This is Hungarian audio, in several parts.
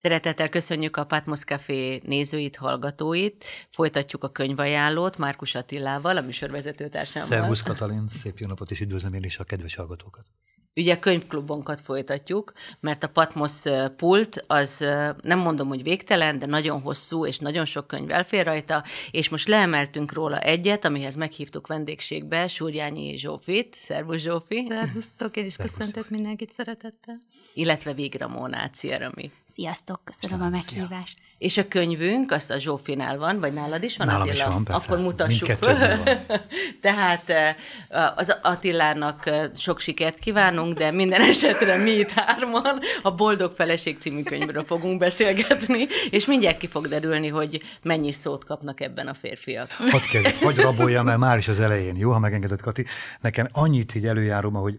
Szeretettel köszönjük a Patmos Café nézőit, hallgatóit. Folytatjuk a könyvajánlót Márkus Attilával, a műsorvezető társammal. Szervusz Katalin, szép jó napot és üdvözlöm én is a kedves hallgatókat. Ugye könyvklubonkat folytatjuk, mert a Patmos pult az nem mondom, hogy végtelen, de nagyon hosszú, és nagyon sok könyv elfér rajta, és most leemeltünk róla egyet, amihez meghívtuk vendégségbe Súrjányi Zsófit. Szervusz Zsófi! Szervusztok, én is köszöntök mindenkit szeretettel. Illetve végre Mónát, szia Rami. Sziasztok, köszönöm a meghívást. És a könyvünk, azt a Zsófinál van, vagy nálad is van Nálam Attila? is van, persze. Akkor mutassuk. Van. Tehát az Attilának sok sikert kívánunk, hallunk, de minden esetre mi itt hárman a Boldog Feleség című könyvről fogunk beszélgetni, és mindjárt ki fog derülni, hogy mennyi szót kapnak ebben a férfiak. Hadd kezdjük, hagyd raboljam mert már is az elején, jó, ha megengedett Kati. Nekem annyit így előjárom, hogy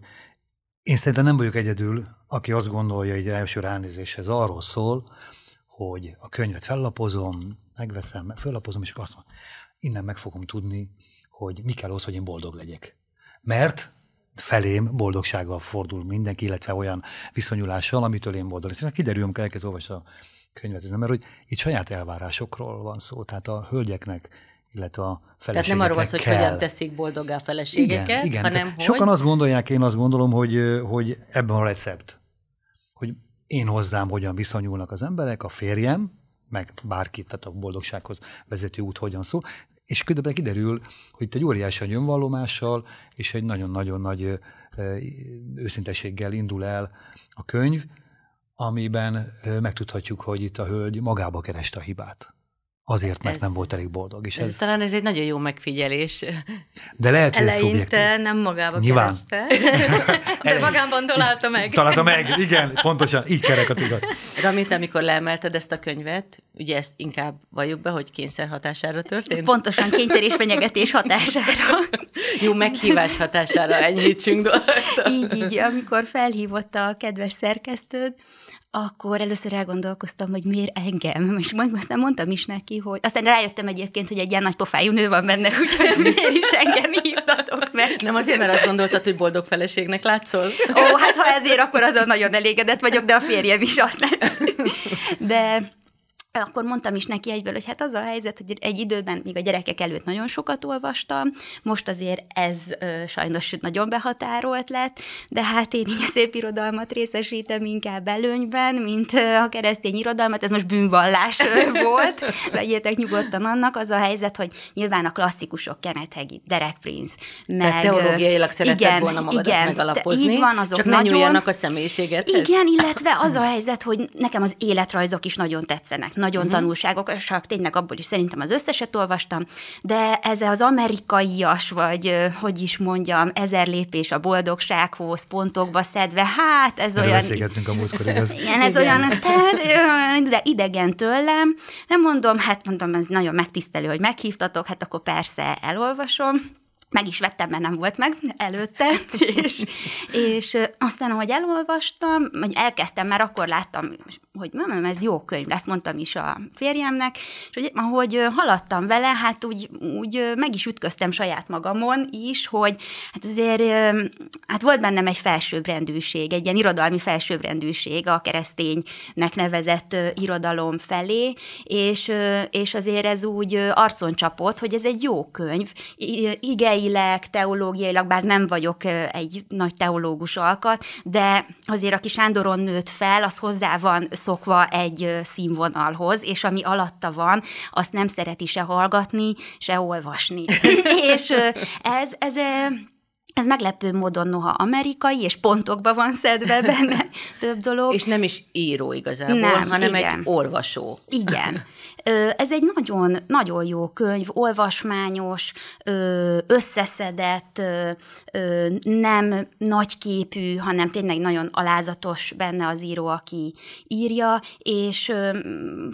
én szerintem nem vagyok egyedül, aki azt gondolja, hogy első ránézéshez arról szól, hogy a könyvet fellapozom, megveszem, fellapozom, és akkor azt mondom, innen meg fogom tudni, hogy mi kell ahhoz, hogy én boldog legyek. Mert felém boldogsággal fordul mindenki, illetve olyan viszonyulással, amitől én boldog leszek. Kiderül, amikor elkezd olvasni a könyvet, ez nem, mert hogy itt saját elvárásokról van szó, tehát a hölgyeknek illetve a feleségeknek Tehát nem arról van hogy hogyan teszik boldoggá a feleségeket, igen, igen. hanem tehát hogy... Sokan azt gondolják, én azt gondolom, hogy, hogy ebben a recept, hogy én hozzám hogyan viszonyulnak az emberek, a férjem, meg bárkit, tehát a boldogsághoz vezető út hogyan szól, és közben kiderül, hogy itt egy óriási önvallomással és egy nagyon-nagyon nagy őszinteséggel indul el a könyv, amiben megtudhatjuk, hogy itt a hölgy magába kereste a hibát. Azért, mert ez, nem volt elég boldog. És ez, ez talán ez egy nagyon jó megfigyelés. De lehet, hogy Eleinte nem magába Nyilván. De magámban találta meg. Találta meg, igen, pontosan, így kerek a tudat. Ramit, amikor leemelted ezt a könyvet, ugye ezt inkább valljuk be, hogy kényszer hatására történt? Pontosan, kényszer és fenyegetés hatására. jó, meghívás hatására, enyhítsünk dolgot. Így, így, amikor felhívott a kedves szerkesztőd, akkor először elgondolkoztam, hogy miért engem, és majd aztán mondtam is neki, hogy aztán rájöttem egyébként, hogy egy ilyen nagy pofájú nő van benne, úgyhogy miért is engem hívtatok meg. Nem azért, mert azt gondoltad, hogy boldog feleségnek látszol? Ó, hát ha ezért, akkor azon nagyon elégedett vagyok, de a férjem is azt lesz. De akkor mondtam is neki egyből, hogy hát az a helyzet, hogy egy időben még a gyerekek előtt nagyon sokat olvastam, most azért ez ö, sajnos nagyon behatárolt lett, de hát én így a szép irodalmat részesítem inkább előnyben, mint a keresztény irodalmat, ez most bűnvallás volt, vegyétek nyugodtan annak, az a helyzet, hogy nyilván a klasszikusok Kenneth Hegy, Derek Prince, meg... Tehát teológiailag szeretett igen, volna magadat igen, megalapozni, így van, azok csak nagyon, ne a személyiséget. Igen, illetve az a helyzet, hogy nekem az életrajzok is nagyon tetszenek nagyon uh-huh. tanulságosak, tényleg abból is szerintem az összeset olvastam, de ez az amerikaias, vagy hogy is mondjam, ezer lépés a boldogsághoz, pontokba szedve, hát ez Erről olyan... beszélgettünk a múltkor, igaz? Igen, ez olyan, tehát, de idegen tőlem. Nem mondom, hát mondom, ez nagyon megtisztelő, hogy meghívtatok, hát akkor persze elolvasom meg is vettem, mert nem volt meg előtte, és, és aztán, ahogy elolvastam, vagy elkezdtem, mert akkor láttam hogy nem, ez jó könyv lesz, mondtam is a férjemnek, és hogy ahogy haladtam vele, hát úgy, úgy meg is ütköztem saját magamon is, hogy hát azért, hát volt bennem egy felsőbbrendűség, egy ilyen irodalmi felsőbbrendűség a kereszténynek nevezett irodalom felé, és, és azért ez úgy arcon csapott, hogy ez egy jó könyv, igeileg, teológiailag, bár nem vagyok egy nagy teológus alkat, de azért aki Sándoron nőtt fel, az hozzá van szó szokva egy színvonalhoz, és ami alatta van, azt nem szereti se hallgatni, se olvasni. és ez, ez ez meglepő módon noha amerikai, és pontokba van szedve benne több dolog. És nem is író igazából, nem, hanem igen. egy olvasó. Igen. Ez egy nagyon, nagyon jó könyv, olvasmányos, összeszedett, nem nagyképű, hanem tényleg nagyon alázatos benne az író, aki írja, és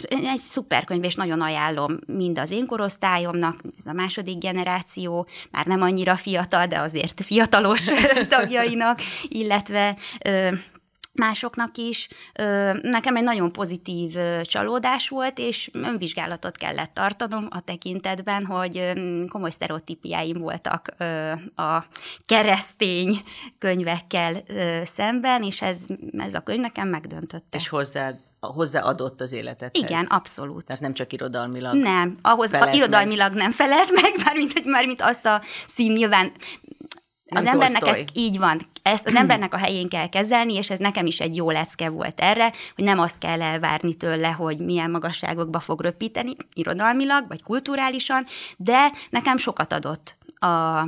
egy szuper könyv, és nagyon ajánlom mind az én korosztályomnak, ez a második generáció, már nem annyira fiatal, de azért fiatalos tagjainak, illetve másoknak is. Nekem egy nagyon pozitív csalódás volt, és önvizsgálatot kellett tartanom a tekintetben, hogy komoly sztereotípiáim voltak a keresztény könyvekkel szemben, és ez, ez a könyv nekem megdöntötte. És hozzá hozzáadott az életet. Igen, abszolút. Tehát nem csak irodalmilag. Nem, ahhoz a, irodalmilag meg. nem felelt meg, mármint, hogy, mármint azt a szín nyilván az Mint embernek ez így van, ezt az embernek a helyén kell kezelni, és ez nekem is egy jó lecke volt erre, hogy nem azt kell elvárni tőle, hogy milyen magasságokba fog röpíteni, irodalmilag vagy kulturálisan, de nekem sokat adott a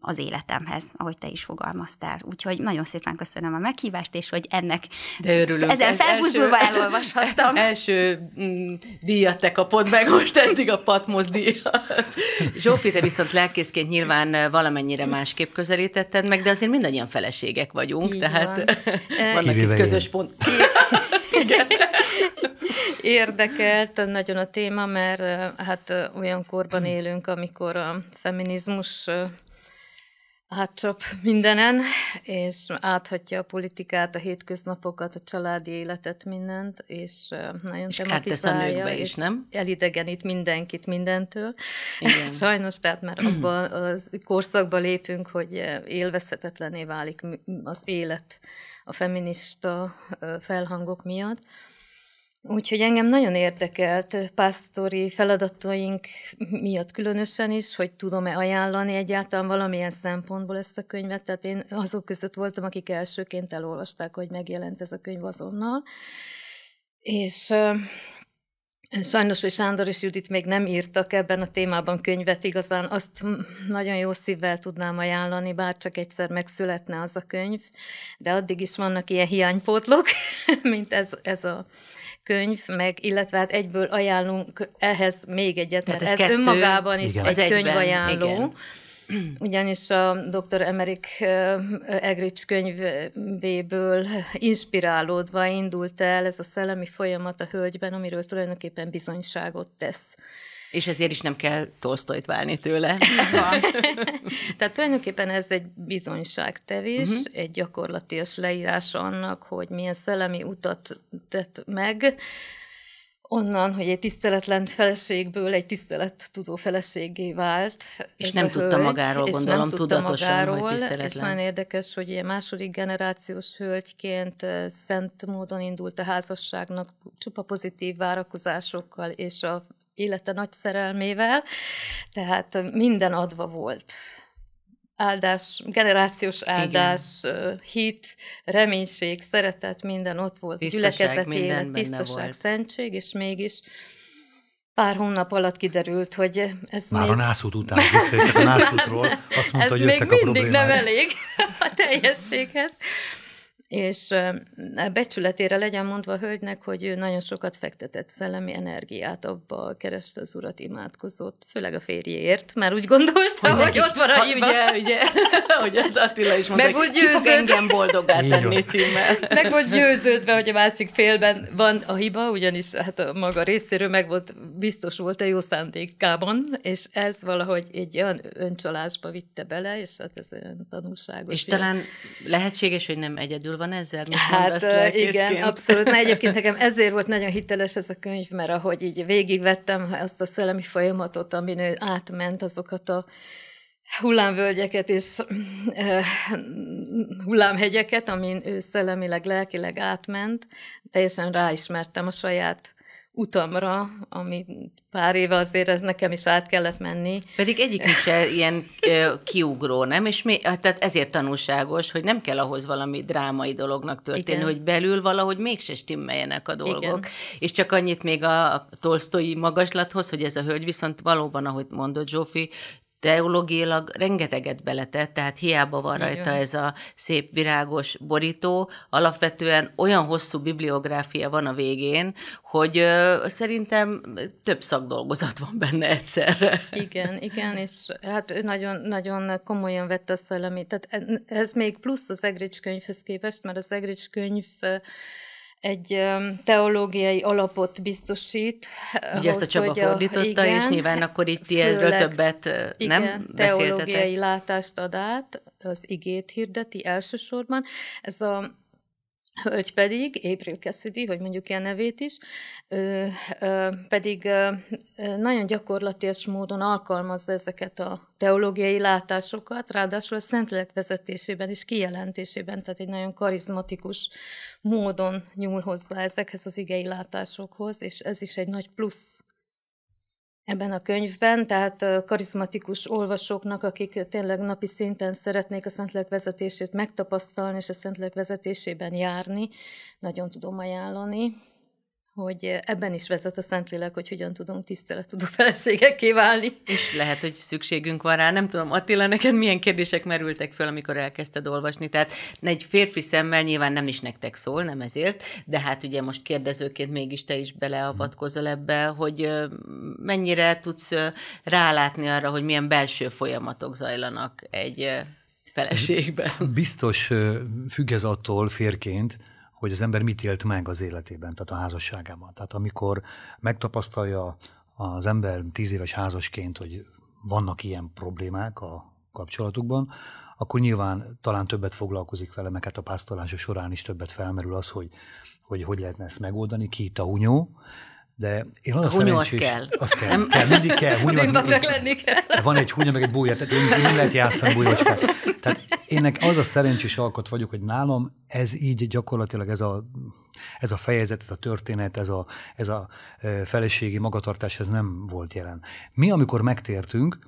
az életemhez, ahogy te is fogalmaztál. Úgyhogy nagyon szépen köszönöm a meghívást, és hogy ennek De örülök, ezen felbuzdulva első, elolvashattam. Első mm, díjat te kapod meg most eddig a Patmos díjat. Zsófi, te viszont lelkészként nyilván valamennyire másképp közelítetted meg, de azért mindannyian feleségek vagyunk, Így tehát van. vannak itt közös pont. Igen. Érdekelt nagyon a téma, mert hát olyan korban élünk, amikor a feminizmus átcsap mindenen, és áthatja a politikát, a hétköznapokat, a családi életet, mindent, és nagyon és tematizálja. És a nőkbe is, nem? Elidegenít mindenkit mindentől. Igen. Sajnos, tehát már abban a korszakba lépünk, hogy élvezhetetlené válik az élet a feminista felhangok miatt. Úgyhogy engem nagyon érdekelt pásztori feladataink miatt különösen is, hogy tudom-e ajánlani egyáltalán valamilyen szempontból ezt a könyvet. Tehát én azok között voltam, akik elsőként elolvasták, hogy megjelent ez a könyv azonnal. És Sajnos, hogy Sándor és Judit még nem írtak ebben a témában könyvet, igazán azt nagyon jó szívvel tudnám ajánlani, bár csak egyszer megszületne az a könyv, de addig is vannak ilyen hiánypótlók, mint ez, ez a könyv, meg, illetve hát egyből ajánlunk ehhez még egyet, hát mert hát ez, ez kettő, önmagában is igen. egy könyvajánló. Igen. ugyanis a dr. Emerik Egrics könyvéből inspirálódva indult el ez a szellemi folyamat a hölgyben, amiről tulajdonképpen bizonyságot tesz. És ezért is nem kell Tolstoyt válni tőle. Tehát tulajdonképpen ez egy bizonyságtevés, uh-huh. egy gyakorlatias leírás annak, hogy milyen szellemi utat tett meg, onnan, hogy egy tiszteletlen feleségből egy tudó feleségé vált. És nem tudta hölgy, magáról, és gondolom, nem tudta tudatosan, magáról, hogy tiszteletlen. És nagyon érdekes, hogy ilyen második generációs hölgyként eh, szent módon indult a házasságnak, csupa pozitív várakozásokkal és a élete nagy szerelmével, tehát eh, minden adva volt áldás, generációs áldás, Igen. hit, reménység, szeretet, minden ott volt. Gyülekezeti élet, tisztaság, volt. szentség, és mégis pár hónap alatt kiderült, hogy ez Már még... a nászút után visszajöttek a nászútról, azt mondta, ez hogy még mindig a problémák. nem elég a teljességhez és e, becsületére legyen mondva a hölgynek, hogy ő nagyon sokat fektetett szellemi energiát abba, kereste az urat, imádkozott, főleg a férjéért, mert úgy gondolta, hogy, hogy ott van a hiba. Ugye, ugye, hogy az Attila is mondta, hogy ki fog engem boldoggá tenni címmel. Meg volt győződve, hogy a másik félben van a hiba, ugyanis hát a maga részéről meg volt, biztos volt a jó szándékában, és ez valahogy egy olyan öncsalásba vitte bele, és hát ez olyan tanulságos. És jel. talán lehetséges, hogy nem egyedül van ezzel, mit hát, mondasz Igen, abszolút. Na, egyébként nekem ezért volt nagyon hiteles ez a könyv, mert ahogy így végigvettem ezt a szellemi folyamatot, amin ő átment azokat a hullámvölgyeket és hullámhegyeket, amin ő szellemileg, lelkileg átment, teljesen ráismertem a saját utamra, ami pár éve azért ez nekem is át kellett menni. Pedig egyik is ilyen kiugró, nem? És mi, hát tehát ezért tanulságos, hogy nem kell ahhoz valami drámai dolognak történni, Igen. hogy belül valahogy mégse stimmeljenek a dolgok. Igen. És csak annyit még a, a tolsztói magaslathoz, hogy ez a hölgy viszont valóban, ahogy mondott Zsófi, teológiailag rengeteget beletett, tehát hiába van Így rajta van. ez a szép virágos borító. Alapvetően olyan hosszú bibliográfia van a végén, hogy ö, szerintem több szakdolgozat van benne egyszerre. Igen, igen, és hát ő nagyon, nagyon komolyan vette a szellemi. Tehát ez még plusz az Egrics könyvhöz képest, mert az Egrics könyv egy teológiai alapot biztosít. Eh, Ugye ahhoz, ezt a Csaba hogy a, fordította, igen, és nyilván akkor itt ilyenről többet eh, igen, nem igen, teológiai látást ad át, az igét hirdeti elsősorban. Ez a hölgy pedig, April Cassidy, hogy mondjuk ilyen nevét is, ö, ö, pedig ö, nagyon gyakorlatias módon alkalmazza ezeket a teológiai látásokat, ráadásul a Szentlélek vezetésében és kijelentésében, tehát egy nagyon karizmatikus módon nyúl hozzá ezekhez az igei látásokhoz, és ez is egy nagy plusz ebben a könyvben, tehát karizmatikus olvasóknak, akik tényleg napi szinten szeretnék a szentlek vezetését megtapasztalni, és a szentlek vezetésében járni, nagyon tudom ajánlani hogy ebben is vezet a Szentlélek, hogy hogyan tudunk tiszteletudó feleségekké válni. És lehet, hogy szükségünk van rá. Nem tudom, Attila, neked milyen kérdések merültek föl, amikor elkezdted olvasni? Tehát egy férfi szemmel nyilván nem is nektek szól, nem ezért, de hát ugye most kérdezőként mégis te is beleavatkozol ebbe, hogy mennyire tudsz rálátni arra, hogy milyen belső folyamatok zajlanak egy feleségben. Biztos függ ez attól férként, hogy az ember mit élt meg az életében, tehát a házasságában. Tehát amikor megtapasztalja az ember tíz éves házasként, hogy vannak ilyen problémák a kapcsolatukban, akkor nyilván talán többet foglalkozik vele, mert hát a pásztolása során is többet felmerül az, hogy hogy, hogy lehetne ezt megoldani, ki itt a hunyó, de én az a szerencsés... kell. Az kell. Nem. kell. Mindig kell. Hunyóznak lenni kell. Van egy hunya, meg egy búja, tehát én, én lehet játszani bújocskát. Tehát énnek az a szerencsés alkot vagyok, hogy nálam ez így gyakorlatilag ez a, ez a fejezet, ez a történet, ez a, ez a feleségi magatartás, ez nem volt jelen. Mi, amikor megtértünk,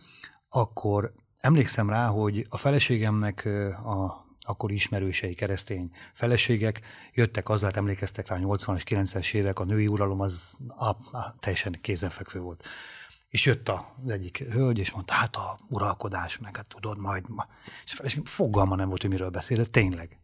akkor emlékszem rá, hogy a feleségemnek a akkor ismerősei keresztény feleségek jöttek, azzal emlékeztek rá 80 és 90-es évek, a női uralom az á, á, teljesen kézenfekvő volt. És jött az egyik hölgy, és mondta, hát a uralkodás, meg hát tudod, majd... Ma. És a feleség fogalma nem volt, hogy miről beszél, de tényleg.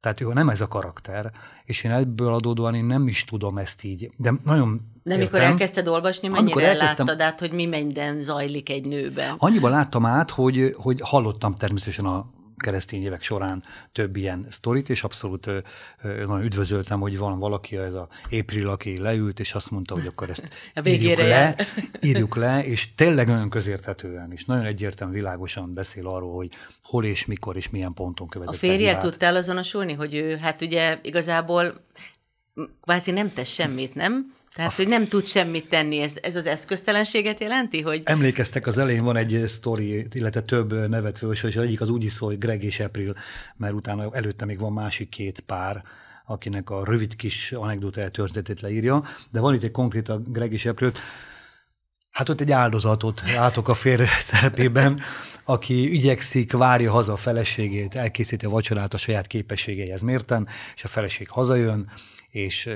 Tehát ő nem ez a karakter, és én ebből adódóan én nem is tudom ezt így, de nagyon de értem. mikor elkezdted olvasni, mennyire elkezdtem, láttad át, hogy mi minden zajlik egy nőben? Annyiban láttam át, hogy, hogy hallottam természetesen a keresztény évek során több ilyen sztorit, és abszolút ö, ö, nagyon üdvözöltem, hogy van valaki, ez a April, aki leült, és azt mondta, hogy akkor ezt írjuk le, írjuk le, és tényleg nagyon közérthetően is, nagyon egyértelműen, világosan beszél arról, hogy hol és mikor és milyen ponton követett. A férje tudtál azonosulni, hogy ő, hát ugye igazából kvázi nem tesz semmit, nem? Tehát, hogy nem tud semmit tenni, ez, ez az eszköztelenséget jelenti, hogy... Emlékeztek, az elején van egy eh, sztori, illetve több eh, nevet fős, és az egyik az úgy szól, hogy Greg és April, mert utána előtte még van másik két pár, akinek a rövid kis anekdotája történetét leírja, de van itt egy konkrét a Greg és April, Hát ott egy áldozatot látok a férj szerepében, aki igyekszik, várja haza a feleségét, elkészíti a vacsorát a saját képességeihez mérten, és a feleség hazajön, és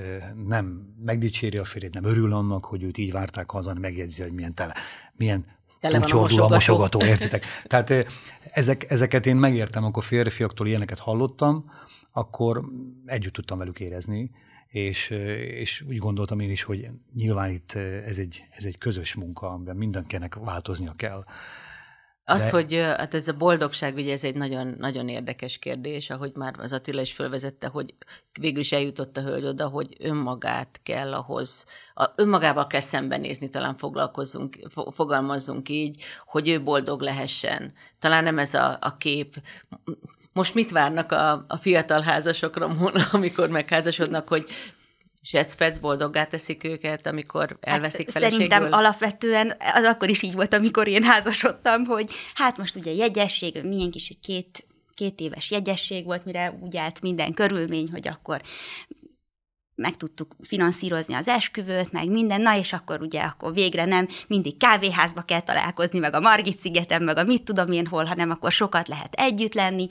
nem megdicséri a férjét, nem örül annak, hogy őt így várták haza, megjegyzi, hogy milyen tele, milyen tele van a mosogató. a mosogató, értitek? Tehát ezek, ezeket én megértem, akkor férfiaktól ilyeneket hallottam, akkor együtt tudtam velük érezni, és, és úgy gondoltam én is, hogy nyilván itt ez egy, ez egy közös munka, amiben mindenkinek változnia kell. Az, De... hogy hát ez a boldogság, ugye ez egy nagyon, nagyon érdekes kérdés, ahogy már az Attila is fölvezette, hogy végül is eljutott a hölgy oda, hogy önmagát kell ahhoz, a, önmagával kell szembenézni, talán foglalkozunk, fo, fogalmazzunk így, hogy ő boldog lehessen. Talán nem ez a, a kép, most mit várnak a, a fiatal házasokra, amikor megházasodnak, hogy és egy perc boldoggá teszik őket, amikor hát elveszik hát, Szerintem alapvetően az akkor is így volt, amikor én házasodtam, hogy hát most ugye jegyesség, milyen kis, hogy két, két éves jegyesség volt, mire úgy állt minden körülmény, hogy akkor meg tudtuk finanszírozni az esküvőt, meg minden, na és akkor ugye akkor végre nem mindig kávéházba kell találkozni, meg a Margit szigeten, meg a mit tudom én hol, hanem akkor sokat lehet együtt lenni,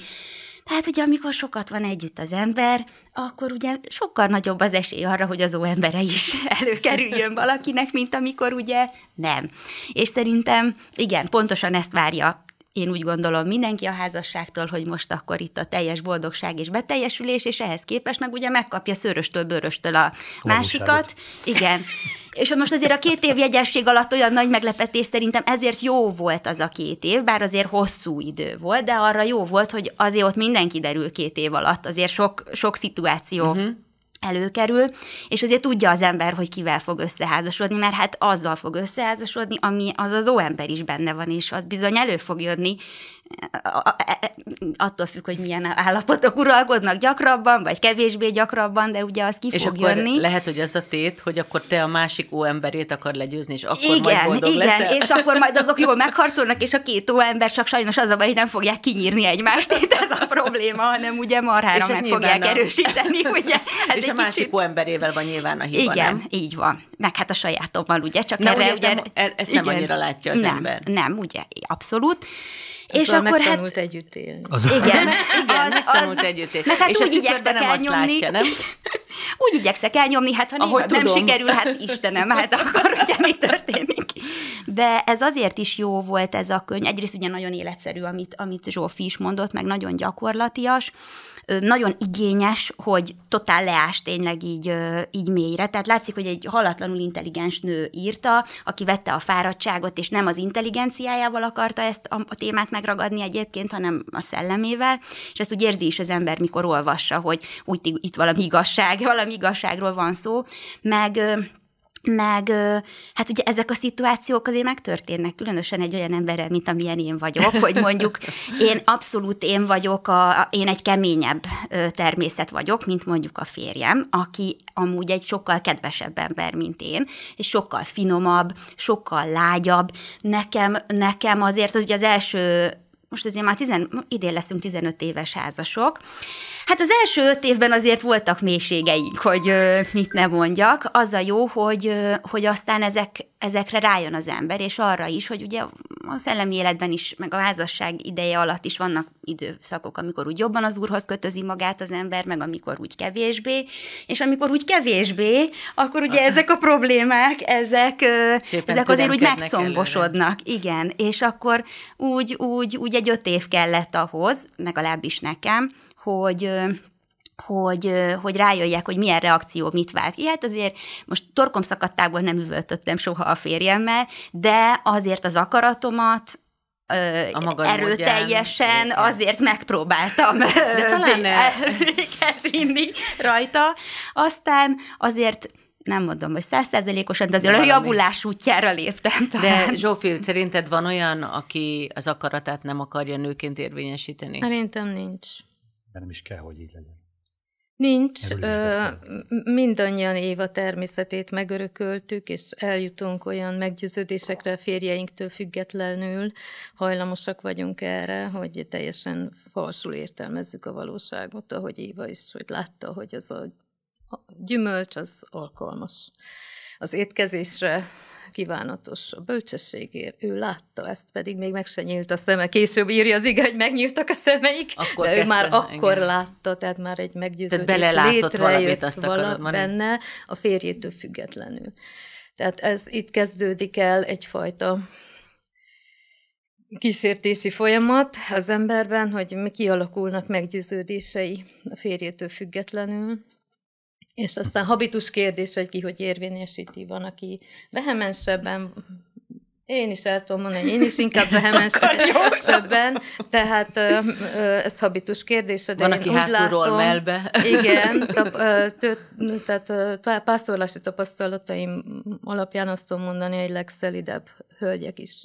tehát ugye amikor sokat van együtt az ember, akkor ugye sokkal nagyobb az esély arra, hogy az embere is előkerüljön valakinek, mint amikor ugye nem. És szerintem igen, pontosan ezt várja én úgy gondolom mindenki a házasságtól, hogy most akkor itt a teljes boldogság és beteljesülés, és ehhez képest meg ugye megkapja szőröstől, bőröstől a másikat. Igen. És most azért a két év jegyesség alatt olyan nagy meglepetés szerintem ezért jó volt az a két év, bár azért hosszú idő volt, de arra jó volt, hogy azért ott mindenki derül két év alatt, azért sok, sok szituáció uh-huh előkerül, és azért tudja az ember, hogy kivel fog összeházasodni, mert hát azzal fog összeházasodni, ami az az ember is benne van, és az bizony elő fog jönni, E, e, attól függ, hogy milyen állapotok uralkodnak gyakrabban, vagy kevésbé gyakrabban, de ugye az ki és fog akkor jönni. lehet, hogy az a tét, hogy akkor te a másik ó emberét akar legyőzni, és akkor igen, majd boldog igen, leszel. és akkor majd azok jól megharcolnak, és a két ó ember csak sajnos az a baj, hogy nem fogják kinyírni egymást, itt ez a probléma, hanem ugye marhára és hát meg fogják a... erősíteni, ugye. Hát és a másik kicsit... ó emberével van nyilván a hiba, Igen, nem? így van. Meg hát a sajátommal, ugye, csak Na, erre ugye, ugye... Nem, e, ezt nem igen, annyira látja az nem, ember. Nem, ugye, abszolút és szóval akkor hát megtanult hát, együtt élni. Az, igen, igen, az, megtanult az, együtt élni. Meg hát és úgy igyekszek elnyomni. Látja, nem? Úgy igyekszek elnyomni, hát ha nem, tudom. nem sikerül, hát Istenem, hát akkor ugye mi történik. De ez azért is jó volt ez a könyv. Egyrészt ugye nagyon életszerű, amit, amit Zsófi is mondott, meg nagyon gyakorlatias, nagyon igényes, hogy totál leás tényleg így, így mélyre. Tehát látszik, hogy egy halatlanul intelligens nő írta, aki vette a fáradtságot, és nem az intelligenciájával akarta ezt a témát megragadni egyébként, hanem a szellemével. És ezt úgy érzi is az ember, mikor olvassa, hogy úgy itt valami igazság, valami igazságról van szó. Meg meg hát ugye ezek a szituációk azért megtörténnek, különösen egy olyan emberrel, mint amilyen én vagyok, hogy mondjuk én abszolút én vagyok, a, én egy keményebb természet vagyok, mint mondjuk a férjem, aki amúgy egy sokkal kedvesebb ember, mint én, és sokkal finomabb, sokkal lágyabb. Nekem, nekem azért, hogy az első most azért már tizen, idén leszünk 15 éves házasok. Hát az első öt évben azért voltak mélységeink, hogy mit ne mondjak. Az a jó, hogy, hogy aztán ezek, ezekre rájön az ember, és arra is, hogy ugye a szellemi életben is, meg a házasság ideje alatt is vannak időszakok, amikor úgy jobban az úrhoz kötözi magát az ember, meg amikor úgy kevésbé, és amikor úgy kevésbé, akkor ugye ezek a problémák, ezek, Szépen ezek azért úgy megcombosodnak. Előre. Igen, és akkor úgy, úgy, úgy egy öt év kellett ahhoz, legalábbis nekem, hogy hogy, hogy rájöjjek, hogy milyen reakció mit vált ki. Hát azért most torkom szakadtából nem üvöltöttem soha a férjemmel, de azért az akaratomat a maga erőteljesen módján. azért megpróbáltam de talán rajta. Aztán azért nem mondom, hogy százszerzelékosan, de azért de a javulás útjára léptem talán. De Zsófi, szerinted van olyan, aki az akaratát nem akarja nőként érvényesíteni? Szerintem nincs. De nem is kell, hogy így legyen. Nincs. Ö, mindannyian Éva természetét megörököltük, és eljutunk olyan meggyőződésekre a férjeinktől függetlenül, hajlamosak vagyunk erre, hogy teljesen falsul értelmezzük a valóságot, ahogy Éva is, hogy látta, hogy az a gyümölcs az alkalmas az étkezésre, kívánatos a bölcsességért. Ő látta ezt, pedig még meg se nyílt a szeme. Később írja az igaz, hogy megnyíltak a szemeik, akkor de ő már már akkor igen. látta, tehát már egy meggyőződés tehát belelátott valamit, azt akarod mondani. benne, a férjétől függetlenül. Tehát ez itt kezdődik el egyfajta kísértési folyamat az emberben, hogy kialakulnak meggyőződései a férjétől függetlenül, és aztán habitus kérdés, hogy ki hogy érvényesíti, van, aki vehemensebben én is el tudom mondani, én is inkább vehemensebben, tehát ez habitus kérdése, de Van, én aki úgy hátulról látom, melbe. Igen, tap, tő, tehát pásztorlási tapasztalataim alapján azt tudom mondani, hogy legszelidebb hölgyek is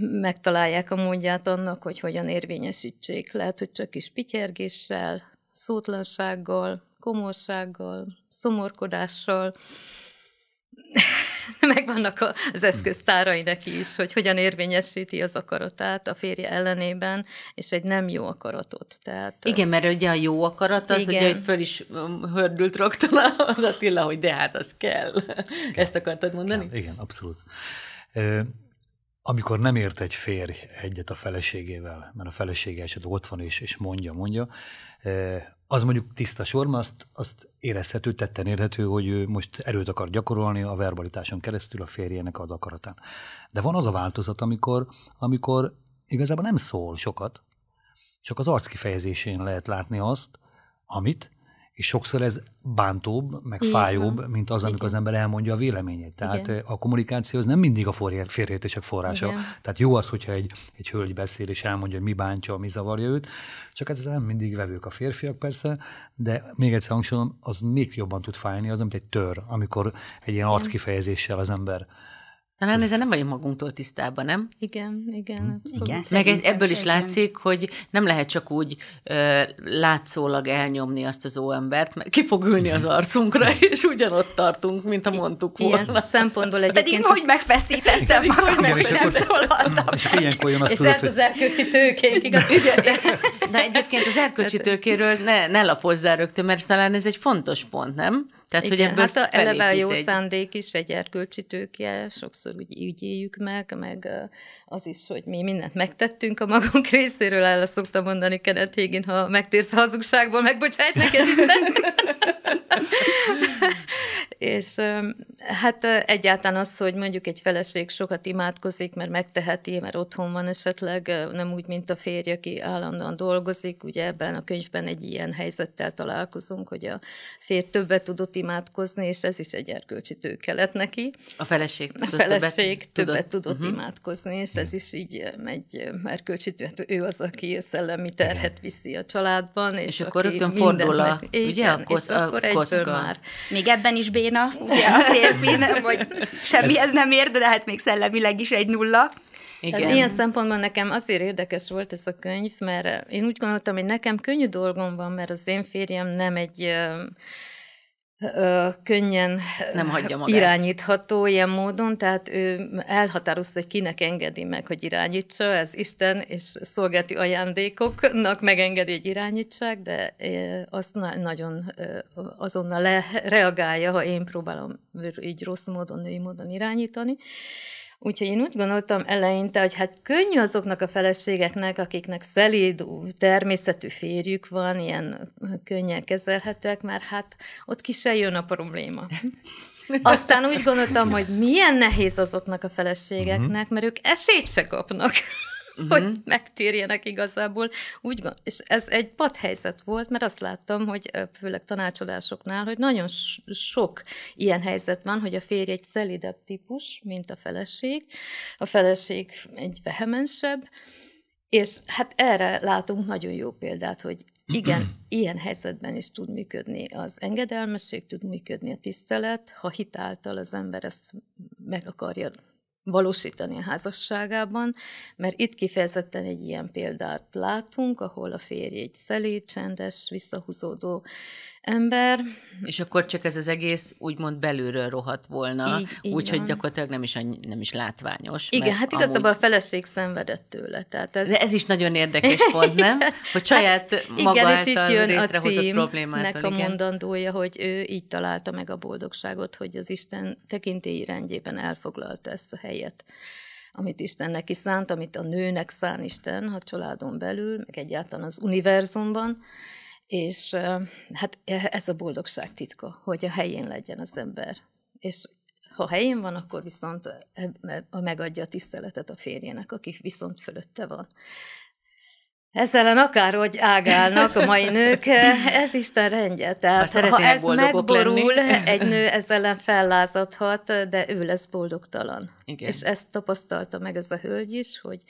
megtalálják a módját annak, hogy hogyan érvényesítsék. Lehet, hogy csak kis pityergéssel, szótlansággal, komorsággal, szomorkodással, megvannak az eszköztárai neki is, hogy hogyan érvényesíti az akaratát a férje ellenében, és egy nem jó akaratot. Tehát, igen, mert ugye a jó akarat az, igen. ugye, hogy föl is hördült rögtön az Attila, hogy de hát az kell. kell. Ezt akartad mondani? Kell. Igen, abszolút amikor nem ért egy férj egyet a feleségével, mert a felesége esetleg ott van és, és mondja, mondja, az mondjuk tiszta sorma, azt, azt érezhető, tetten érhető, hogy ő most erőt akar gyakorolni a verbalitáson keresztül a férjének az akaratán. De van az a változat, amikor, amikor igazából nem szól sokat, csak az arckifejezésén lehet látni azt, amit és sokszor ez bántóbb, meg Így fájóbb, van. mint az, amikor az ember elmondja a véleményét. Tehát Igen. a kommunikáció az nem mindig a férjétések forrása. Igen. Tehát jó az, hogyha egy, egy hölgy beszél és elmondja, hogy mi bántja, mi zavarja őt, csak hát ez nem mindig vevők a férfiak persze, de még egyszer hangsúlyozom, az még jobban tud fájni az, amit egy tör, amikor egy ilyen arckifejezéssel az ember talán ez... ezzel nem vagyunk magunktól tisztában, nem? Igen, igen. Hm? igen Meg ez, ebből is látszik, hogy nem lehet csak úgy ö, látszólag elnyomni azt az óembert, mert ki fog ülni az arcunkra, és ugyanott tartunk, mint a mondtuk volna. Ilyen szempontból egyébként... Pedig hogy megfeszítettem Pedig magam, hogy nem szólaltam És ilyenkor jön azt tudod, hogy... az erkölcsi tőkénk, igaz? Igen, de egyébként az erkölcsi tőkéről ne, ne lapozzál rögtön, mert talán ez egy fontos pont, nem? Tehát, Igen, hogy ebből hát a, eleve a jó egy... szándék is, egy erkölcsi tőkje, sokszor úgy, így éljük meg, meg az is, hogy mi mindent megtettünk a magunk részéről, el szoktam mondani Kenneth Hégin, ha megtérsz a hazugságból, megbocsájt neked Isten. És hát egyáltalán az, hogy mondjuk egy feleség sokat imádkozik, mert megteheti, mert otthon van esetleg, nem úgy, mint a férj, aki állandóan dolgozik. Ugye ebben a könyvben egy ilyen helyzettel találkozunk, hogy a férj többet tudott imádkozni, és ez is egy erkölcsi tőke neki. A feleség tudott A feleség többet, többet tudott, tudott mhm. uh-huh. imádkozni, és ez is így egy erkölcsi tőke. Ő az, aki szellemi terhet viszi a családban. És, és akkor rögtön fordul a, ugye, a, kot, és akkor a kocka. Már. Még ebben is bé béna, ugye a nem, hogy semmihez nem ér, de hát még szellemileg is egy nulla. Igen. Tehát ilyen szempontból nekem azért érdekes volt ez a könyv, mert én úgy gondoltam, hogy nekem könnyű dolgom van, mert az én férjem nem egy ö, könnyen nem hagyja magát. irányítható ilyen módon, tehát ő elhatározta, hogy kinek engedi meg, hogy irányítsa, ez Isten és szolgálti ajándékoknak megengedi, hogy irányítsák, de azt na- nagyon azonnal le- reagálja, ha én próbálom így rossz módon, női módon irányítani. Úgyhogy én úgy gondoltam eleinte, hogy hát könnyű azoknak a feleségeknek, akiknek szelíd természetű férjük van, ilyen könnyen kezelhetőek, mert hát ott ki se jön a probléma. Aztán úgy gondoltam, hogy milyen nehéz azoknak a feleségeknek, mhm. mert ők esélyt se kapnak uh-huh. hogy mhm. megtérjenek igazából. Úgy, és ez egy helyzet volt, mert azt láttam, hogy főleg tanácsadásoknál, hogy nagyon sok ilyen helyzet van, hogy a férj egy szelidebb típus, mint a feleség, a feleség egy vehemensebb, és hát erre látunk nagyon jó példát, hogy igen, ilyen helyzetben is tud működni az engedelmesség, tud működni a tisztelet, ha hitáltal az ember ezt meg akarja valósítani a házasságában, mert itt kifejezetten egy ilyen példát látunk, ahol a férj egy szelíd, csendes, visszahúzódó ember. És akkor csak ez az egész úgymond belülről rohadt volna, úgyhogy gyakorlatilag nem is, annyi, nem is látványos. Igen, hát igazából amúgy... a feleség szenvedett tőle. Tehát ez... De ez is nagyon érdekes pont, nem? Hogy saját hát, maga igen, által itt jön létrehozott a problémától. a mondandója, hogy ő így találta meg a boldogságot, hogy az Isten tekintélyi rendjében elfoglalta ezt a helyet amit Isten neki szánt, amit a nőnek szán Isten a családon belül, meg egyáltalán az univerzumban, és hát e, ez a boldogság titka, hogy a helyén legyen az ember. És ha helyén van, akkor viszont e, e, megadja a tiszteletet a férjének, aki viszont fölötte van. Ezzel ellen akárhogy ágálnak a mai nők, ez Isten rendje. Tehát ha, ha ez megborul, lenni. egy nő ezzel ellen fellázadhat, de ő lesz boldogtalan. Igen. És ezt tapasztalta meg ez a hölgy is, hogy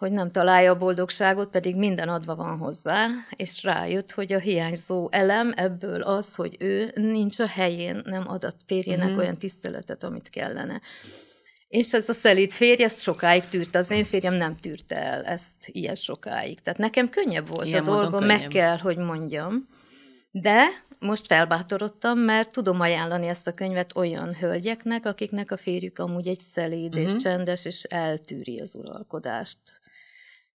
hogy nem találja a boldogságot, pedig minden adva van hozzá, és rájött, hogy a hiányzó elem ebből az, hogy ő nincs a helyén, nem adat férjének mm-hmm. olyan tiszteletet, amit kellene. És ez a szelíd férj, ezt sokáig tűrte, az én férjem nem tűrte el ezt ilyen sokáig. Tehát nekem könnyebb volt ilyen a dolgom, meg kell, hogy mondjam. De most felbátorodtam, mert tudom ajánlani ezt a könyvet olyan hölgyeknek, akiknek a férjük amúgy egy szelíd uh-huh. és mhm. csendes, és eltűri az uralkodást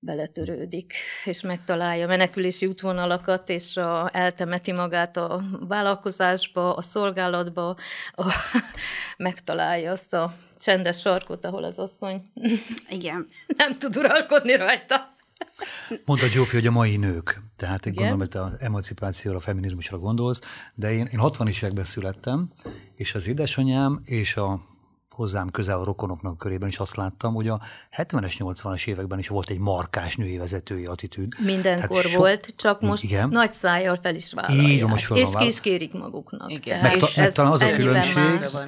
beletörődik, és megtalálja menekülési útvonalakat, és a, eltemeti magát a vállalkozásba, a szolgálatba, a, megtalálja azt a csendes sarkot, ahol az asszony Igen. nem tud uralkodni rajta. Mondtad, Zsófi, hogy a mai nők, tehát Igen? gondolom, hogy az emancipációra, a feminizmusra gondolsz, de én, én 60 években születtem, és az édesanyám és a hozzám közel a rokonoknak körében is azt láttam, hogy a 70-es, 80-as években is volt egy markás női vezetői attitűd. Mindenkor so... volt, csak most igen. nagy szájjal fel is vállalják. Így, most és ki kérik maguknak. Igen. Meg, ta, meg talán az a különbség,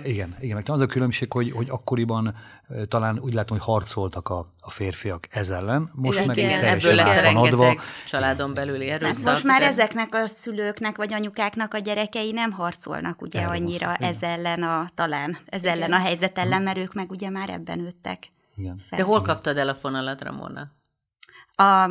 igen, igen, meg talán az a különbség, hogy, hogy akkoriban talán úgy látom, hogy harcoltak a, a férfiak ez ellen, most meg igen, teljesen ebből lett rengeteg családon belüli erőszak. Most már de... ezeknek a szülőknek vagy anyukáknak a gyerekei nem harcolnak ugye Erre annyira ez ellen a talán, ez ellen a helyzet ellen, mert ők meg ugye már ebben nőttek. Igen. De hol kaptad el a fonalat, Ramona? A,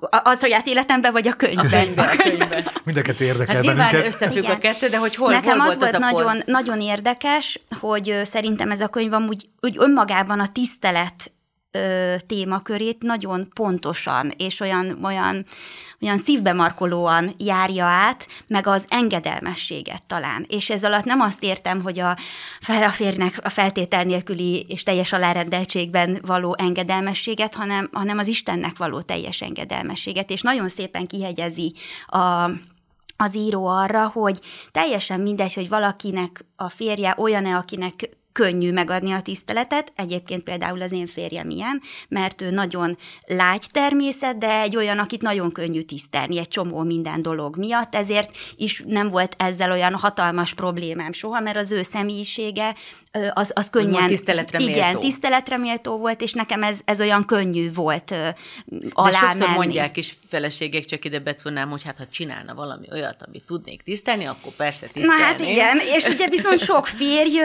a, a saját életemben, vagy a könyvben? A könyvben, a könyvben. Mind a kettő érdekel hát nyilván összefügg Igen. a kettő, de hogy hol, Nekem hol az volt az volt nagyon, pont? nagyon érdekes, hogy szerintem ez a könyv amúgy úgy önmagában a tisztelet ö, témakörét nagyon pontosan és olyan, olyan, olyan szívbemarkolóan járja át, meg az engedelmességet talán. És ez alatt nem azt értem, hogy a, a férnek a feltétel nélküli és teljes alárendeltségben való engedelmességet, hanem, hanem az Istennek való teljes engedelmességet, és nagyon szépen kihegyezi a, az író arra, hogy teljesen mindegy, hogy valakinek a férje olyan-e, akinek könnyű megadni a tiszteletet, egyébként például az én férjem ilyen, mert ő nagyon lágy természet, de egy olyan, akit nagyon könnyű tisztelni, egy csomó minden dolog miatt, ezért is nem volt ezzel olyan hatalmas problémám soha, mert az ő személyisége az, az könnyen... tiszteletre méltó. Igen, tiszteletre méltó volt, és nekem ez, ez olyan könnyű volt alá De sokszor menni. mondják is feleségek, csak ide becunám, hogy hát ha csinálna valami olyat, amit tudnék tisztelni, akkor persze tisztelni. Na hát igen, és ugye viszont sok férj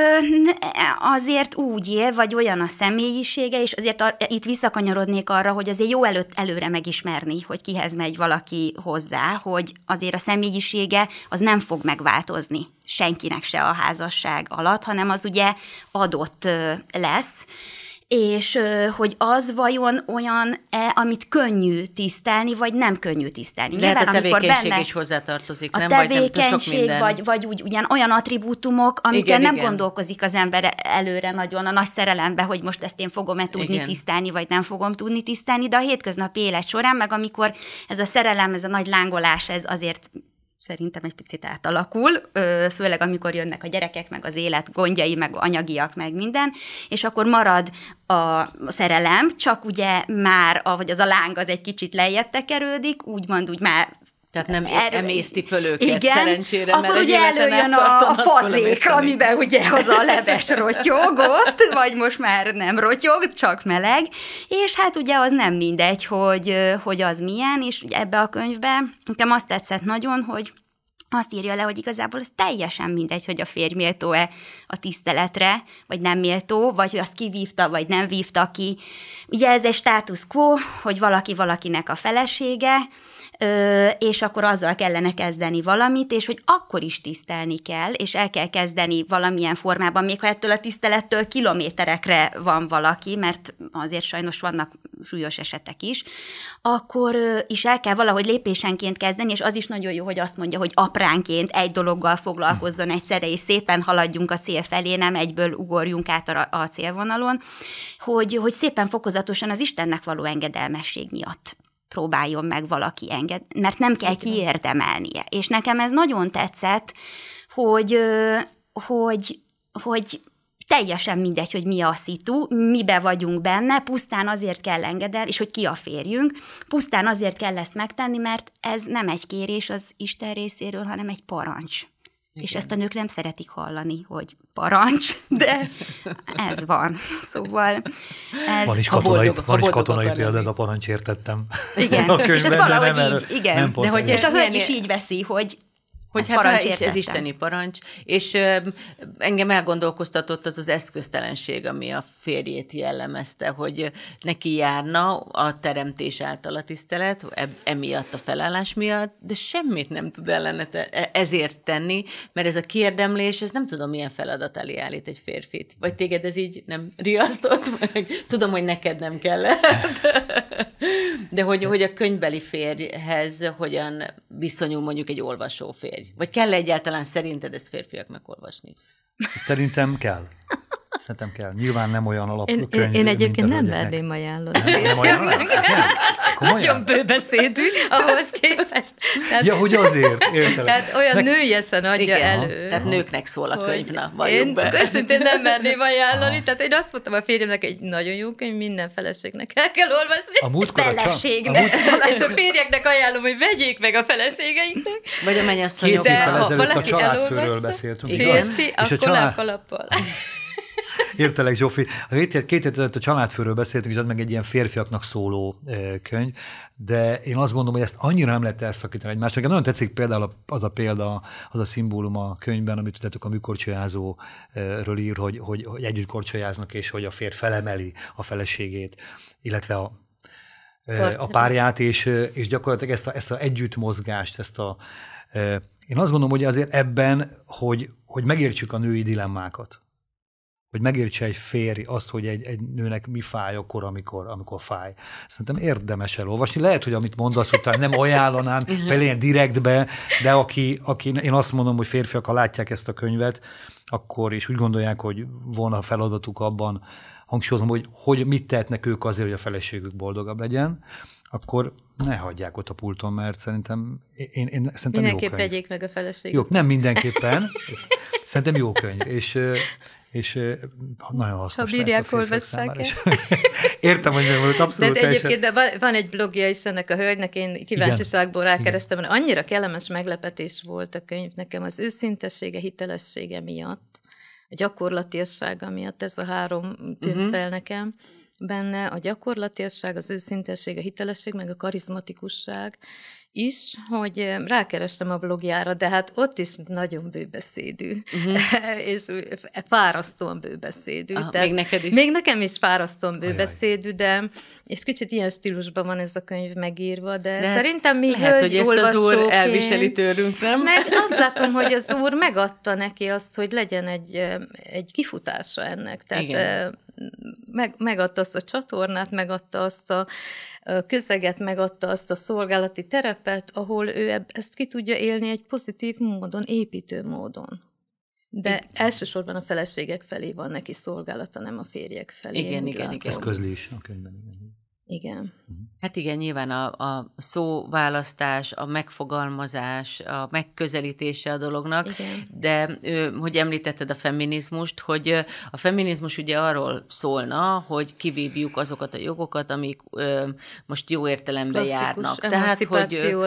azért úgy él, vagy olyan a személyisége, és azért a, itt visszakanyarodnék arra, hogy azért jó előtt előre megismerni, hogy kihez megy valaki hozzá, hogy azért a személyisége az nem fog megváltozni senkinek se a házasság alatt, hanem az ugye adott lesz és hogy az vajon olyan-e, amit könnyű tisztelni, vagy nem könnyű tisztelni. Lehet Nyilván, a tevékenység benne is hozzátartozik, a nem? Tevékenység, vagy, nem, vagy, vagy úgy ugyan olyan attribútumok, amikkel igen, nem igen. gondolkozik az ember előre nagyon a nagy szerelembe, hogy most ezt én fogom-e tudni igen. tisztelni, vagy nem fogom tudni tisztelni, de a hétköznapi élet során, meg amikor ez a szerelem, ez a nagy lángolás, ez azért szerintem egy picit átalakul, főleg amikor jönnek a gyerekek, meg az élet gondjai, meg anyagiak, meg minden, és akkor marad a szerelem, csak ugye már, vagy az a láng az egy kicsit lejjebb tekerődik, úgymond úgy már tehát nem er, emészti föl őket, igen, szerencsére. Akkor mert ugye előjön a, a fazék, amiben ugye az a leves rotyog ott, vagy most már nem rotyog, csak meleg, és hát ugye az nem mindegy, hogy, hogy az milyen, és ugye ebbe a könyvbe nekem azt tetszett nagyon, hogy azt írja le, hogy igazából az teljesen mindegy, hogy a férj méltó-e a tiszteletre, vagy nem méltó, vagy hogy azt kivívta, vagy nem vívta ki. Ugye ez egy status quo, hogy valaki valakinek a felesége, és akkor azzal kellene kezdeni valamit, és hogy akkor is tisztelni kell, és el kell kezdeni valamilyen formában, még ha ettől a tisztelettől kilométerekre van valaki, mert azért sajnos vannak súlyos esetek is, akkor is el kell valahogy lépésenként kezdeni, és az is nagyon jó, hogy azt mondja, hogy apránként egy dologgal foglalkozzon egyszerre, és szépen haladjunk a cél felé, nem egyből ugorjunk át a, a célvonalon, hogy, hogy szépen fokozatosan az Istennek való engedelmesség miatt próbáljon meg valaki enged, mert nem kell kiérdemelnie. És nekem ez nagyon tetszett, hogy, hogy, hogy teljesen mindegy, hogy mi a szitu, mibe vagyunk benne, pusztán azért kell engedel, és hogy ki a férjünk, pusztán azért kell ezt megtenni, mert ez nem egy kérés az Isten részéről, hanem egy parancs. Igen. És ezt a nők nem szeretik hallani, hogy parancs, de ez van. Szóval ez... Van is katonai, boldog, van is katonai példa, ez a parancs értettem. Igen, a és ez valahogy így, igen. de hogy és a hölgy is így veszi, hogy hogy ez hát, is ez isteni parancs, és engem elgondolkoztatott az az eszköztelenség, ami a férjét jellemezte, hogy neki járna a teremtés által a tisztelet, emiatt a felállás miatt, de semmit nem tud ellene te, e-, ezért tenni, mert ez a kérdemlés, ez nem tudom, milyen feladat elé állít egy férfit. Vagy téged ez így nem riasztott meg? Tudom, hogy neked nem kellett. De hogy, hogy a könyvbeli férjhez hogyan viszonyul mondjuk egy olvasó férj mindegy. Vagy kell egyáltalán szerinted ezt férfiaknak olvasni? Szerintem kell. Szerintem kell. Nyilván nem olyan alapú én, könyv, Én egyébként nem merném ajánlani. Nem, nem ajánlani? Nagyon bőbeszédű ahhoz képest. Tehát, ja, hogy azért, Értelem. Tehát olyan Nek... nőjesen adja Igen, elő. Tehát aha. nőknek szól a könyv, na, Én be. őszintén nem merném ajánlani, aha. tehát én azt mondtam a férjemnek, egy nagyon jó könyv, minden feleségnek el kell olvasni. A múltkor a feleségnek. A múlt... És a férjeknek ajánlom, hogy vegyék meg a feleségeinknek. Vagy a mennyasszonyok. Két évvel ezelőtt a családfőről beszéltünk, igaz? Férfi, és a család... kalappal. Értelek, Zsófi. A hét hét, két hét a családfőről beszéltünk, és ez meg egy ilyen férfiaknak szóló könyv, de én azt gondolom, hogy ezt annyira nem lehet elszakítani egymást. Nekem nagyon tetszik például az a példa, az a szimbólum a könyvben, amit tudjátok a műkorcsolyázóról ír, hogy, hogy, hogy együtt korcsolyáznak, és hogy a fér felemeli a feleségét, illetve a a párját, és, és gyakorlatilag ezt a, ezt a együttmozgást, ezt a... Én azt gondolom, hogy azért ebben, hogy, hogy megértsük a női dilemmákat, hogy megértse egy férj azt, hogy egy, egy nőnek mi fáj akkor, amikor, amikor fáj. Szerintem érdemes elolvasni. Lehet, hogy amit mondasz, hogy nem ajánlanám, például ilyen direktbe, de aki, aki, én azt mondom, hogy férfiak, ha látják ezt a könyvet, akkor is úgy gondolják, hogy volna feladatuk abban, hangsúlyozom, hogy, hogy mit tehetnek ők azért, hogy a feleségük boldogabb legyen, akkor ne hagyják ott a pulton, mert szerintem én, én szerintem Mindenképp jó könyv. vegyék meg a feleségüket. Jó, nem mindenképpen. Szerintem jó könyv. És és nagyon hasznos. Ha bírják, hol veszek. Értem, hogy nem volt hát abszolút de, egyébként de van, egy blogja is ennek a hölgynek, én szakból rákeresztem, mert annyira kellemes meglepetés volt a könyv nekem az őszintessége, hitelessége miatt, a gyakorlatiassága miatt ez a három tűnt uh-huh. fel nekem benne, a gyakorlatiasság, az őszintesség, a hitelesség, meg a karizmatikusság, is, hogy rákerestem a blogjára, de hát ott is nagyon bőbeszédű, uh-huh. és fárasztóan bőbeszédű. Aha, tehát még neked is? Még nekem is fárasztóan bőbeszédű, de és kicsit ilyen stílusban van ez a könyv megírva, de, de szerintem mi Lehet, hogy ezt az úr elviseli tőlünk, nem? Meg azt látom, hogy az úr megadta neki azt, hogy legyen egy, egy kifutása ennek. Tehát Igen meg, megadta azt a csatornát, megadta azt a közeget, megadta azt a szolgálati terepet, ahol ő ezt ki tudja élni egy pozitív módon, építő módon. De igen. elsősorban a feleségek felé van neki szolgálata, nem a férjek felé. Igen, igen, igen. Ez közli is a könyvben. Igen. Igen. Mhm. Hát igen, nyilván a, a szóválasztás, a megfogalmazás, a megközelítése a dolognak, igen. de hogy említetted a feminizmust, hogy a feminizmus ugye arról szólna, hogy kivívjuk azokat a jogokat, amik most jó értelemben járnak. Tehát, hogy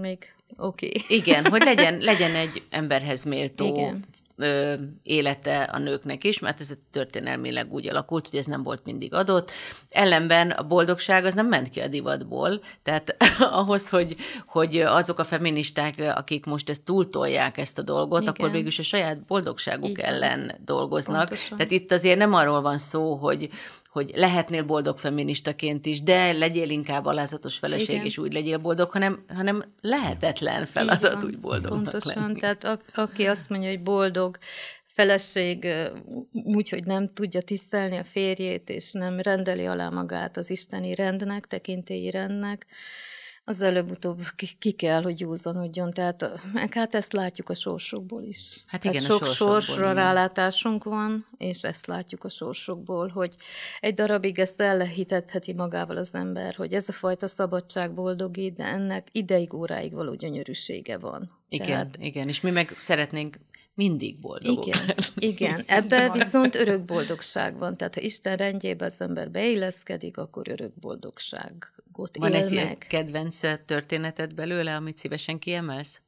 még oké. Okay. Igen, hogy legyen, legyen egy emberhez méltó igen ö, élete a nőknek is, mert ez történelmileg úgy alakult, hogy ez nem volt mindig adott. Ellenben a boldogság az nem ment ki a divatból, tehát ahhoz, hogy, hogy azok a feministák, akik most ezt túltolják ezt a dolgot, Igen. akkor mégis a saját boldogságuk Igen. ellen dolgoznak. Pontosan. Tehát itt azért nem arról van szó, hogy, hogy lehetnél boldog feministaként is, de legyél inkább alázatos feleség, Igen. és úgy legyél boldog, hanem, hanem lehetetlen feladat úgy boldognak Pontosan, lenni. tehát a, aki azt mondja, hogy boldog, feleség úgy, hogy nem tudja tisztelni a férjét, és nem rendeli alá magát az isteni rendnek, tekintélyi rendnek, az előbb-utóbb ki, ki kell, hogy józanodjon. Tehát meg hát ezt látjuk a sorsokból is. Hát igen, Tehát sok a sorsra igen. rálátásunk van, és ezt látjuk a sorsokból, hogy egy darabig ezt elhitetheti magával az ember, hogy ez a fajta szabadság boldogi, de ennek ideig, óráig való gyönyörűsége van. Igen, Tehát... igen, és mi meg szeretnénk mindig boldogok. Igen, igen. ebben viszont örök boldogság van. Tehát ha Isten rendjébe az ember beilleszkedik, akkor örök boldogságot Van él egy kedvenc eh, történeted belőle, amit szívesen kiemelsz?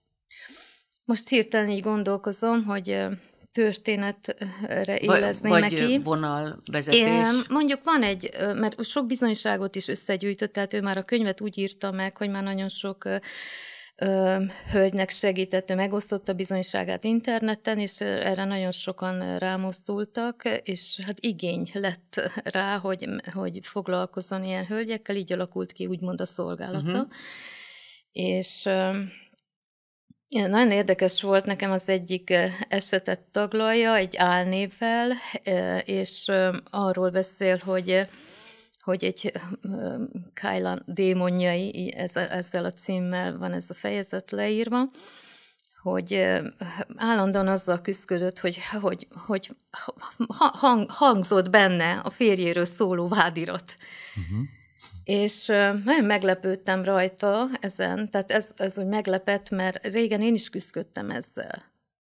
Most hirtelen így gondolkozom, hogy eh, történetre illezném vagy, vagy vonalvezetés. Én, mondjuk van egy, eh, mert sok bizonyságot is összegyűjtött, tehát ő már a könyvet úgy írta meg, hogy már nagyon sok ö, hölgynek segített, megosztotta bizonyságát interneten, és erre nagyon sokan rámozdultak, és hát igény lett rá, hogy, hogy foglalkozzon ilyen hölgyekkel, így alakult ki úgymond a szolgálata. Uh-huh. És ö, nagyon érdekes volt nekem az egyik esetet taglalja, egy álnévvel, és arról beszél, hogy hogy egy Kylan démonjai, ez, ezzel a címmel van ez a fejezet leírva, hogy állandóan azzal küzdött, hogy, hogy, hogy hang, hangzott benne a férjéről szóló vádirat. Uh-huh. És nagyon meglepődtem rajta ezen, tehát ez, ez úgy meglepett, mert régen én is küzdöttem ezzel.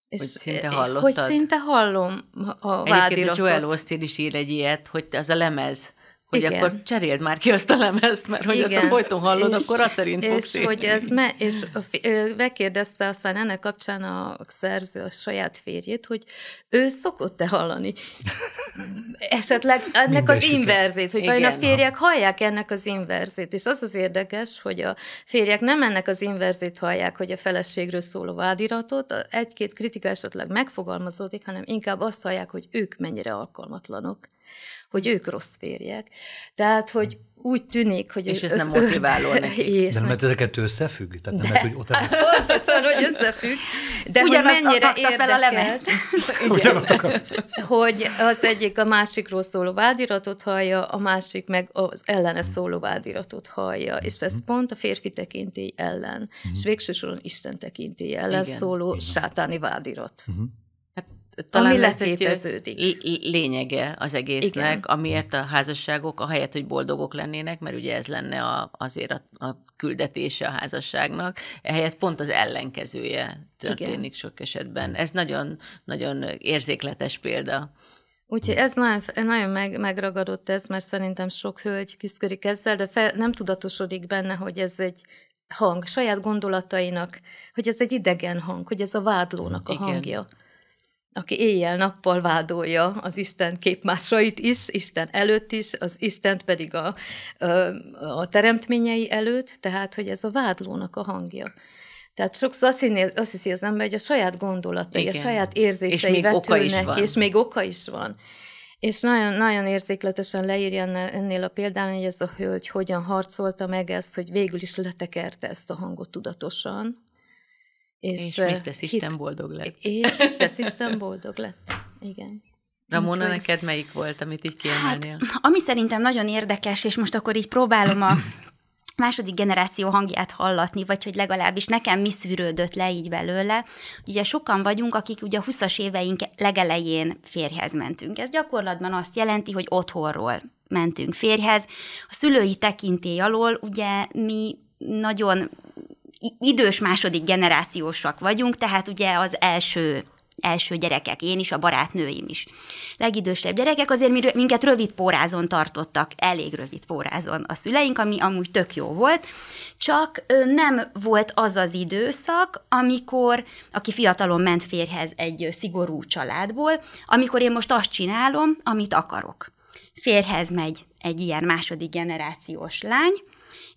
És hogy szinte e, e, hallottad? Hogy szinte hallom a Egyébként vádiratot. a Joel Austin is ír egy ilyet, hogy az a lemez, hogy Igen. akkor cseréld már ki azt a lemezt, mert hogy Igen. ezt a folyton hallod, és, akkor azt szerint és fogsz hogy ez me, és megkérdezte aztán ennek kapcsán a szerző a saját férjét, hogy ő szokott-e hallani esetleg ennek Minden az süket. inverzét, hogy Igen, vajon a férjek ha. hallják ennek az inverzét, és az az érdekes, hogy a férjek nem ennek az inverzét hallják, hogy a feleségről szóló vádiratot, egy-két kritika esetleg megfogalmazódik, hanem inkább azt hallják, hogy ők mennyire alkalmatlanok hogy ők rossz férjek. Tehát, hogy hm. úgy tűnik, hogy... És ez, ez nem motiváló nekik. De nem, mert ezeket összefügg? Tehát nem, mert, hogy ott... Pontosan, hogy összefügg. De Ugyanazt hogy mennyire érdekes, fel a lemezt. hogy az egyik a másikról szóló vádiratot hallja, a másik meg az ellene hm. szóló vádiratot hallja. És ez hm. pont a férfi tekintély ellen, és végső Isten tekintély ellen Igen. szóló Igen. sátáni vádirat talán ami lesz egy lényege az egésznek, Igen. amiért a házasságok, a helyet, hogy boldogok lennének, mert ugye ez lenne a, azért a, a küldetése a házasságnak, ehelyett pont az ellenkezője történik Igen. sok esetben. Ez nagyon, nagyon érzékletes példa. Úgyhogy ez nagyon, nagyon meg, megragadott ez, mert szerintem sok hölgy küzdik ezzel, de fel, nem tudatosodik benne, hogy ez egy hang, saját gondolatainak, hogy ez egy idegen hang, hogy ez a vádlónak a Igen. hangja aki éjjel-nappal vádolja az Isten képmásait is, Isten előtt is, az Istent pedig a, a teremtményei előtt, tehát hogy ez a vádlónak a hangja. Tehát sokszor azt, hinni, azt hiszi az ember, hogy a saját gondolatai, Igen. a saját érzései és vetülnek, és még oka is van. És nagyon, nagyon érzékletesen leírja ennél a példán, hogy ez a hölgy hogyan harcolta meg ezt, hogy végül is letekerte ezt a hangot tudatosan, és, és mit tesz, hit... Isten boldog lett. És tesz, Isten boldog lett. Igen. Ramona, Úgyhogy... neked melyik volt, amit így kiemelnél? Hát, ami szerintem nagyon érdekes, és most akkor így próbálom a második generáció hangját hallatni, vagy hogy legalábbis nekem mi szűrődött le így belőle. Ugye sokan vagyunk, akik ugye a 20 éveink legelején férhez mentünk. Ez gyakorlatban azt jelenti, hogy otthonról mentünk férhez. A szülői tekintély alól ugye mi nagyon idős második generációsak vagyunk, tehát ugye az első első gyerekek, én is, a barátnőim is. Legidősebb gyerekek azért minket rövid pórázon tartottak, elég rövid pórázon a szüleink, ami amúgy tök jó volt, csak nem volt az az időszak, amikor, aki fiatalon ment férhez egy szigorú családból, amikor én most azt csinálom, amit akarok. Férhez megy egy ilyen második generációs lány,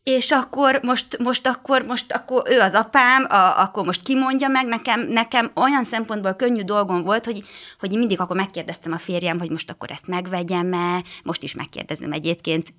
és akkor most, most akkor, most akkor ő az apám, a, akkor most kimondja meg nekem, nekem olyan szempontból könnyű dolgom volt, hogy, hogy mindig akkor megkérdeztem a férjem, hogy most akkor ezt megvegyem-e, most is megkérdezem egyébként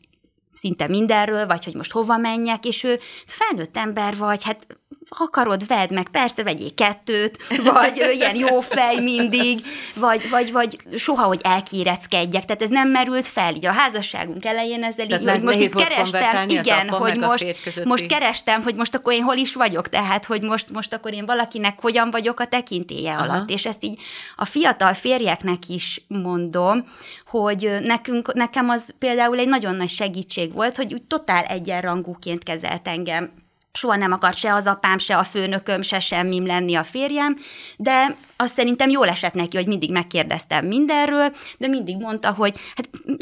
szinte mindenről, vagy hogy most hova menjek, és ő felnőtt ember vagy, hát akarod, vedd meg, persze, vegyél kettőt, vagy ilyen jó fej mindig, vagy, vagy, vagy soha, hogy elkíreckedjek. Tehát ez nem merült fel, így a házasságunk elején ezzel így, hogy most itt kerestem, igen, hogy most, most kerestem, hogy most akkor én hol is vagyok, tehát, hogy most, most akkor én valakinek hogyan vagyok a tekintéje Aha. alatt. És ezt így a fiatal férjeknek is mondom, hogy nekünk, nekem az például egy nagyon nagy segítség volt, hogy úgy totál egyenrangúként kezelt engem soha nem akart se az apám, se a főnököm, se semmim lenni a férjem, de azt szerintem jól esett neki, hogy mindig megkérdeztem mindenről, de mindig mondta, hogy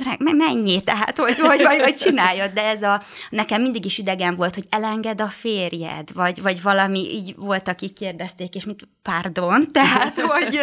hát mennyi, tehát, hogy, vagy, vagy, vagy csináljad, de ez a, nekem mindig is idegen volt, hogy elenged a férjed, vagy, vagy valami, így volt, aki kérdezték, és mit, pardon, tehát, hogy,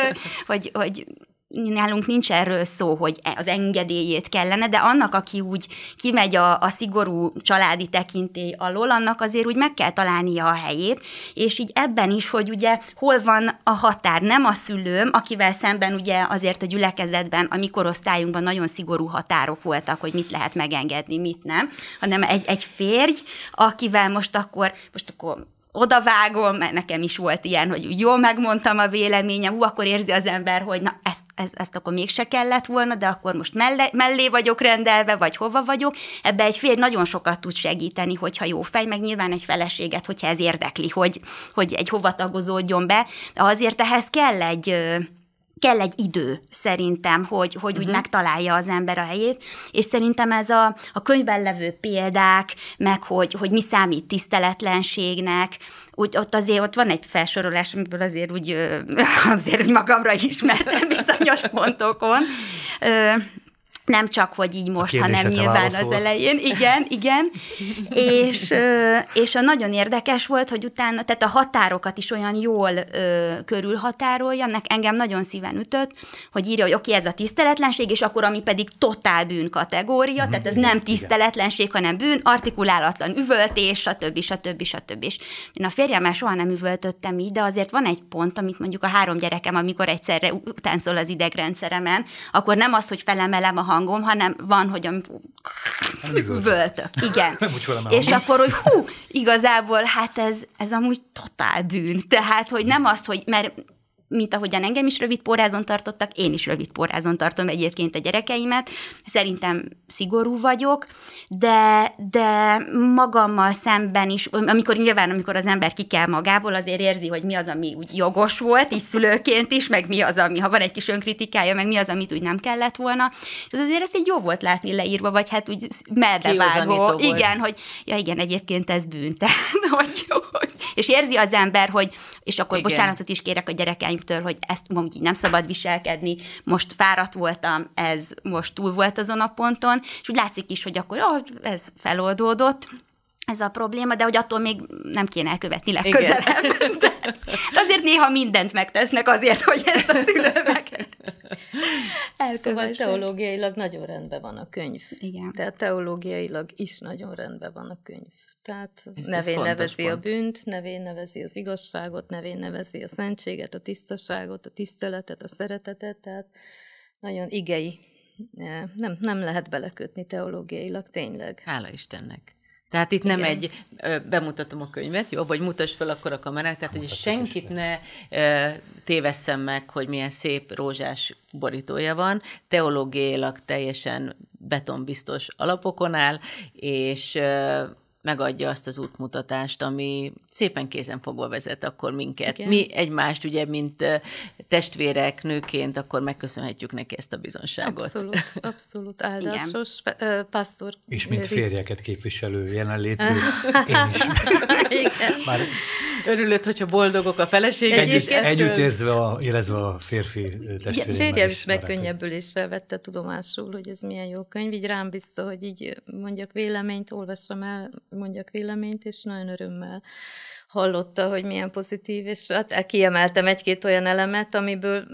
hogy, hogy nálunk nincs erről szó, hogy e- az engedélyét kellene, de annak, aki úgy kimegy a, a szigorú családi tekintély alól, annak azért úgy meg kell találnia a helyét, és így ebben is, hogy ugye hol van a határ, nem a szülőm, akivel szemben ugye azért a gyülekezetben, a mikorosztályunkban nagyon szigorú határok voltak, hogy mit lehet megengedni, mit nem, hanem egy, egy férj, akivel most akkor, most akkor odavágom, mert nekem is volt ilyen, hogy jól megmondtam a véleményem, ú, akkor érzi az ember, hogy na ezt, ezt, ezt akkor mégse kellett volna, de akkor most mellé, mellé vagyok rendelve, vagy hova vagyok. Ebbe egy férj nagyon sokat tud segíteni, hogyha jó fej, meg nyilván egy feleséget, hogyha ez érdekli, hogy, hogy egy hova tagozódjon be. De azért ehhez kell egy kell egy idő szerintem, hogy, hogy uh-huh. úgy mhm. megtalálja az ember a helyét, és szerintem ez a, a könyvben levő példák, meg hogy, hogy mi számít tiszteletlenségnek, úgy ott azért ott van egy felsorolás, amiből azért úgy, azért úgy magamra ismertem bizonyos pontokon nem csak, hogy így most, hanem nyilván válaszolsz. az elején. Igen, igen. és, és a nagyon érdekes volt, hogy utána, tehát a határokat is olyan jól ö, körülhatárolja, engem nagyon szíven ütött, hogy írja, hogy oké, okay, ez a tiszteletlenség, és akkor ami pedig totál bűn kategória, mm-hmm. tehát ez mhm, nem tiszteletlenség, igen. hanem bűn, artikulálatlan üvöltés, stb. stb. stb. stb. én a férjemmel soha nem üvöltöttem így, de azért van egy pont, amit mondjuk a három gyerekem, amikor egyszerre táncol az idegrendszeremen, akkor nem az, hogy felemelem a hangom, hanem van, hogy am... völtök. Igen. És akkor, hogy hú, igazából hát ez, ez amúgy totál bűn. Tehát, hogy nem az, hogy, mert mint ahogyan engem is rövid porázon tartottak, én is rövid porázon tartom egyébként a gyerekeimet. Szerintem szigorú vagyok, de, de magammal szemben is, amikor nyilván, amikor az ember ki kell magából, azért érzi, hogy mi az, ami úgy jogos volt, így szülőként is, meg mi az, ami, ha van egy kis önkritikája, meg mi az, amit úgy nem kellett volna. És azért ezt így jó volt látni leírva, vagy hát úgy melbevágó. Igen, hogy ja igen, egyébként ez bűn. Tehát, hogy, hogy, és érzi az ember, hogy és akkor Igen. bocsánatot is kérek a gyerekeimtől, hogy ezt mondjuk így nem szabad viselkedni, most fáradt voltam, ez most túl volt azon a ponton, és úgy látszik is, hogy akkor ó, ez feloldódott, ez a probléma, de hogy attól még nem kéne elkövetni legközelebb. De, azért néha mindent megtesznek azért, hogy ezt a szülő meg Szóval teológiailag nagyon rendben van a könyv. Igen. De teológiailag is nagyon rendben van a könyv. Tehát ez nevén ez nevezi pont. a bűnt, nevén nevezi az igazságot, nevén nevezi a szentséget, a tisztaságot, a tiszteletet, a szeretetet, tehát nagyon igei. Eh, nem, nem lehet belekötni teológiailag, tényleg. Hála Istennek. Tehát itt Igen. nem egy, bemutatom a könyvet, jó, vagy mutasd fel akkor a kamerát, tehát hogy senkit ne tévesszem meg, hogy milyen szép rózsás borítója van, teológiailag teljesen betonbiztos alapokon áll, és megadja azt az útmutatást, ami szépen fogva vezet akkor minket. Igen. Mi egymást, ugye, mint testvérek, nőként, akkor megköszönhetjük neki ezt a bizonságot. Abszolút, abszolút áldásos. Pásztor. És mint férjeket képviselő jelenlétű, én is. Igen. Már Örülött, hogyha boldogok a feleségek. Együtt, együtt érzve a, érezve a férfi testvéremmel. Férjem is megkönnyebbülésre vette tudomásul, hogy ez milyen jó könyv, így rám biztos, hogy így mondjak véleményt, olvassam el, mondjak véleményt, és nagyon örömmel hallotta, hogy milyen pozitív, és hát kiemeltem egy-két olyan elemet, amiből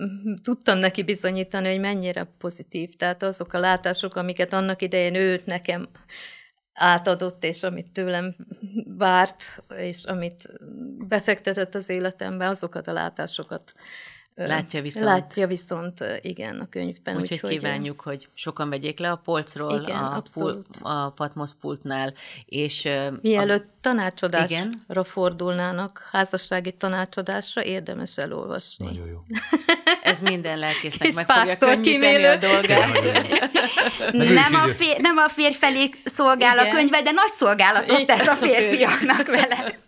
tudtam neki bizonyítani, hogy mennyire pozitív. Tehát azok a látások, amiket annak idején őt nekem átadott, és amit tőlem várt, és amit befektetett az életembe, azokat a látásokat Látja viszont. Látja viszont, igen, a könyvben. Úgyhogy úgy, kívánjuk, hogy sokan vegyék le a polcról, igen, a, pul, a Patmos pultnál. És, Mielőtt a, tanácsadásra igen. fordulnának, házassági tanácsadásra érdemes elolvasni. Nagyon jó. Ez minden lelkésznek meg fogja könnyíteni a dolgát. nem, a fér, nem a férj felé szolgál igen. a könyve, de nagy szolgálatot tesz a férfiaknak vele.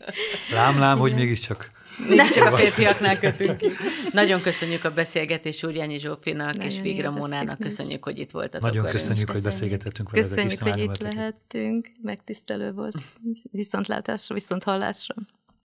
Lám, lám, igen. hogy mégiscsak nem csak a férfiaknál kötünk Nagyon köszönjük a beszélgetést Úrjányi Zsófinak és Vigra Mónának. Köszönjük, hogy itt voltatok. Nagyon köszönjük, köszönjük, hogy beszélgetettünk veletek. Köszönjük, hogy itt lehettünk. Megtisztelő volt. Viszontlátásra, viszont hallásra.